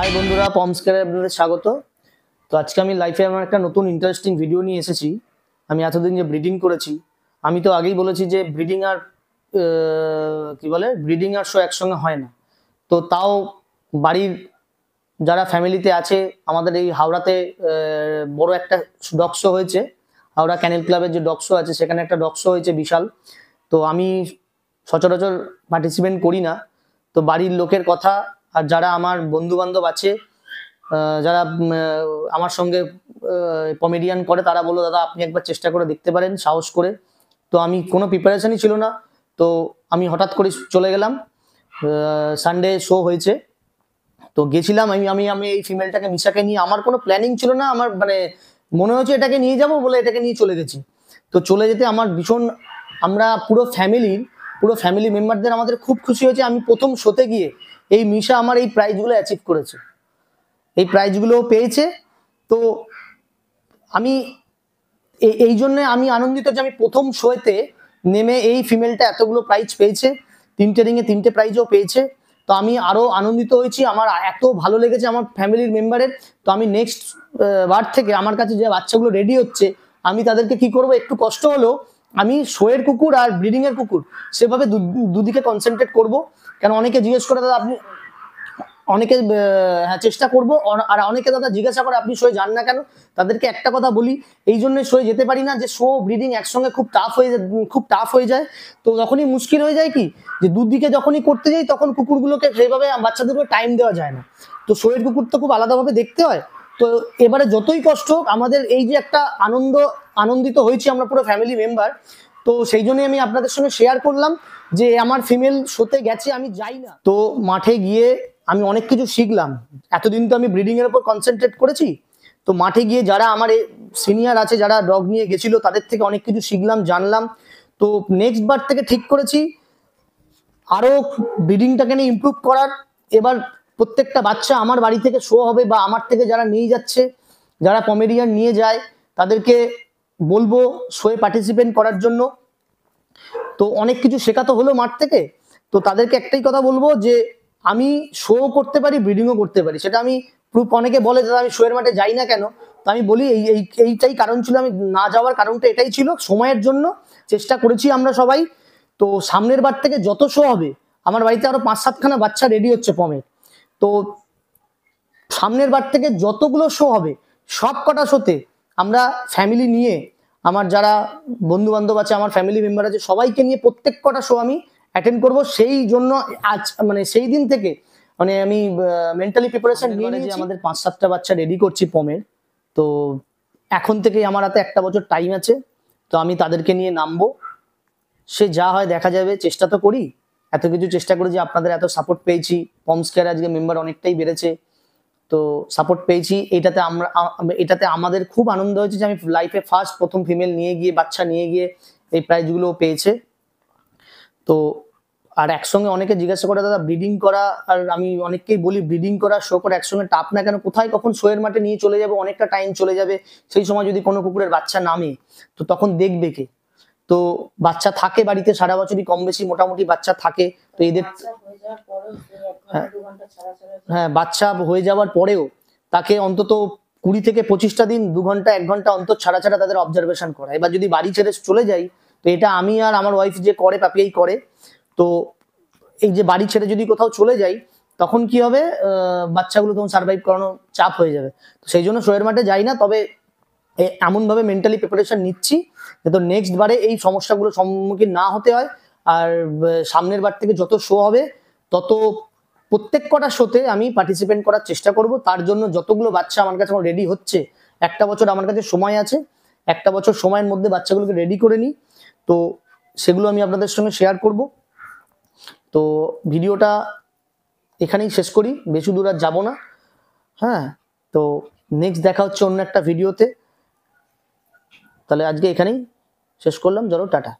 high বন্ধুরা পমস্কারে আপনাদের স্বাগত তো আজকে আমি লাইফে আমার একটা নতুন ইন্টারেস্টিং ভিডিও নিয়ে এসেছি আমি এতদিন যে ব্রিডিং করেছি আমি তো আগেই বলেছি যে ব্রিডিং আর কি বলে ব্রিডিং আর শো একসঙ্গে হয় না তো তাও বাড়ির যারা ফ্যামিলিতে আছে আমাদের এই হাওড়াতে বড় একটা ডকশো শো হয়েছে হাওড়া ক্যানেল ক্লাবের যে ডকশো শো আছে সেখানে একটা ডকশো শো হয়েছে বিশাল তো আমি সচরাচর পার্টিসিপেন্ট করি না তো বাড়ির লোকের কথা আর যারা আমার বন্ধু বান্ধব আছে যারা আমার সঙ্গে কমেডিয়ান করে তারা বললো দাদা আপনি একবার চেষ্টা করে দেখতে পারেন সাহস করে তো আমি কোনো প্রিপারেশানই ছিল না তো আমি হঠাৎ করে চলে গেলাম সানডে শো হয়েছে তো গেছিলাম আমি আমি আমি এই ফিমেলটাকে মিশাকে নিয়ে আমার কোনো প্ল্যানিং ছিল না আমার মানে মনে হচ্ছে এটাকে নিয়ে যাব বলে এটাকে নিয়ে চলে গেছি তো চলে যেতে আমার ভীষণ আমরা পুরো ফ্যামিলি পুরো ফ্যামিলি মেম্বারদের আমাদের খুব খুশি হয়েছে আমি প্রথম শোতে গিয়ে এই মিশা আমার এই প্রাইজগুলো অ্যাচিভ করেছে এই প্রাইজগুলো পেয়েছে তো আমি এই জন্যে আমি আনন্দিত যে আমি প্রথম শোয়েতে নেমে এই ফিমেলটা এতগুলো প্রাইজ পেয়েছে তিনটে রিংয়ে তিনটে প্রাইজও পেয়েছে তো আমি আরও আনন্দিত হয়েছি আমার এত ভালো লেগেছে আমার ফ্যামিলির মেম্বারের তো আমি নেক্সট বার থেকে আমার কাছে যে বাচ্চাগুলো রেডি হচ্ছে আমি তাদেরকে কি করব একটু কষ্ট হলেও আমি শোয়ের কুকুর আর ব্রিডিং এর কুকুর সেভাবে দুদিকে কনসেন্ট্রেট করব কেন অনেকে জিজ্ঞেস করে দাদা আপনি অনেকে হ্যাঁ চেষ্টা করব আর অনেকে দাদা জিজ্ঞাসা করে আপনি শোয়ে যান না কেন তাদেরকে একটা কথা বলি এই জন্য শোয়ে যেতে পারি না যে শো ব্রিডিং একসঙ্গে খুব টাফ হয়ে খুব টাফ হয়ে যায় তো যখনই মুশকিল হয়ে যায় কি যে দুদিকে যখনই করতে যাই তখন কুকুরগুলোকে সেইভাবে বাচ্চাদেরকে টাইম দেওয়া যায় না তো শোয়ের কুকুর তো খুব আলাদাভাবে দেখতে হয় তো এবারে যতই কষ্ট হোক আমাদের এই যে একটা আনন্দ আনন্দিত হয়েছি আমরা পুরো ফ্যামিলি মেম্বার তো সেই জন্যই আমি আপনাদের সঙ্গে শেয়ার করলাম যে আমার ফিমেল শোতে গেছে আমি যাই না তো মাঠে গিয়ে আমি অনেক কিছু শিখলাম এতদিন তো আমি ব্রিডিংয়ের ওপর কনসেন্ট্রেট করেছি তো মাঠে গিয়ে যারা আমার সিনিয়র আছে যারা ডগ নিয়ে গেছিল তাদের থেকে অনেক কিছু শিখলাম জানলাম তো নেক্সট বার থেকে ঠিক করেছি আরও ব্রিডিংটাকে নিয়ে ইম্প্রুভ করার এবার প্রত্যেকটা বাচ্চা আমার বাড়ি থেকে শো হবে বা আমার থেকে যারা নিয়ে যাচ্ছে যারা কমেডিয়ান নিয়ে যায় তাদেরকে বলবো শোয়ে পার্টিসিপেন্ট করার জন্য তো অনেক কিছু শেখা তো হলো মাঠ থেকে তো তাদেরকে একটাই কথা বলবো যে আমি শো করতে পারি ব্রিডিংও করতে পারি সেটা আমি প্রুফ অনেকে বলে দাদা আমি শোয়ের মাঠে যাই না কেন তো আমি বলি এই এইটাই কারণ ছিল আমি না যাওয়ার কারণটা এটাই ছিল সময়ের জন্য চেষ্টা করেছি আমরা সবাই তো সামনের বার থেকে যত শো হবে আমার বাড়িতে আরো পাঁচ সাতখানা বাচ্চা রেডি হচ্ছে পমের তো সামনের বার থেকে যতগুলো শো হবে সব কটা শোতে আমরা ফ্যামিলি নিয়ে আমার যারা বন্ধু বান্ধব আছে আমার ফ্যামিলি মেম্বার আছে সবাইকে নিয়ে প্রত্যেক কটা শো আমি অ্যাটেন্ড করব সেই জন্য আজ মানে সেই দিন থেকে মানে আমি মেন্টালি প্রিপারেশন নিয়ে নিয়েছি আমাদের পাঁচ সাতটা বাচ্চা রেডি করছি পমের তো এখন থেকেই আমার হাতে একটা বছর টাইম আছে তো আমি তাদেরকে নিয়ে নামবো সে যা হয় দেখা যাবে চেষ্টা তো করি এত কিছু চেষ্টা করেছি আপনাদের এত সাপোর্ট পেয়েছি স্কেয়ার আজকে মেম্বার অনেকটাই বেড়েছে তো সাপোর্ট পেয়েছি এটাতে আমরা এটাতে আমাদের খুব আনন্দ হয়েছে যে আমি লাইফে ফার্স্ট প্রথম ফিমেল নিয়ে গিয়ে বাচ্চা নিয়ে গিয়ে এই প্রাইজগুলো পেয়েছে তো আর একসঙ্গে অনেকে জিজ্ঞাসা করে দাদা ব্রিডিং করা আর আমি অনেককেই বলি ব্রিডিং করা শো করা একসঙ্গে টাপ না কেন কোথায় কখন শোয়ের মাঠে নিয়ে চলে যাবে অনেকটা টাইম চলে যাবে সেই সময় যদি কোনো কুকুরের বাচ্চা নামে তো তখন দেখবে কে তো বাচ্চা থাকে বাড়িতে সারা বছরই কম বেশি মোটামুটি বাচ্চা থাকে তো এদের হ্যাঁ।, হ্যাঁ বাচ্চা হয়ে যাওয়ার পরেও তাকে অন্তত কুড়ি থেকে পঁচিশটা দিন দু ঘন্টা এক ঘন্টা অন্তর ছাড়া ছাড়া তাদের অবজারভেশন করা এবার যদি বাড়ি ছেড়ে চলে যাই তো এটা আমি আর আমার ওয়াইফ যে করে পাপিয়াই করে তো এই যে বাড়ি ছেড়ে যদি কোথাও চলে যাই তখন কি হবে বাচ্চাগুলো তখন সার্ভাইভ করানো চাপ হয়ে যাবে তো সেই জন্য শোয়ের মাঠে যাই না তবে এমনভাবে মেন্টালি প্রিপারেশন নিচ্ছি যাতে নেক্সট বারে এই সমস্যাগুলোর সম্মুখীন না হতে হয় আর সামনের বার থেকে যত শো হবে তত প্রত্যেক কটা শোতে আমি পার্টিসিপেন্ট করার চেষ্টা করব তার জন্য যতগুলো বাচ্চা আমার কাছে এখন রেডি হচ্ছে একটা বছর আমার কাছে সময় আছে একটা বছর সময়ের মধ্যে বাচ্চাগুলোকে রেডি করে নিই তো সেগুলো আমি আপনাদের সঙ্গে শেয়ার করব তো ভিডিওটা এখানেই শেষ করি বেশি দূর আর যাবো না হ্যাঁ তো নেক্সট দেখা হচ্ছে অন্য একটা ভিডিওতে তাহলে আজকে এখানেই শেষ করলাম ধরো টাটা